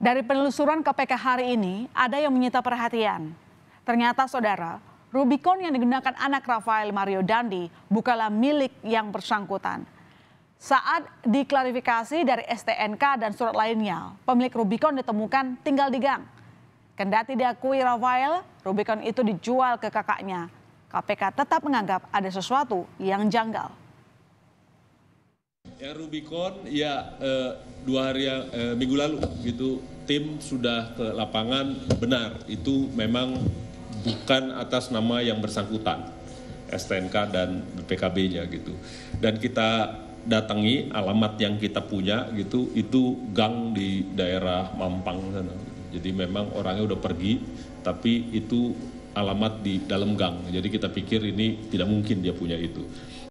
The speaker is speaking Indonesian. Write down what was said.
Dari penelusuran KPK hari ini, ada yang menyita perhatian. Ternyata saudara, Rubicon yang digunakan anak Rafael Mario Dandi bukanlah milik yang bersangkutan. Saat diklarifikasi dari STNK dan surat lainnya, pemilik Rubicon ditemukan tinggal di gang. Kendati diakui Rafael, Rubicon itu dijual ke kakaknya. KPK tetap menganggap ada sesuatu yang janggal. Ya Rubicon ya eh, dua hari yang, eh, minggu lalu gitu tim sudah ke lapangan benar itu memang bukan atas nama yang bersangkutan STNK dan BPKB-nya gitu. Dan kita datangi alamat yang kita punya gitu itu gang di daerah Mampang sana. Jadi memang orangnya udah pergi tapi itu alamat di dalam gang. Jadi kita pikir ini tidak mungkin dia punya itu.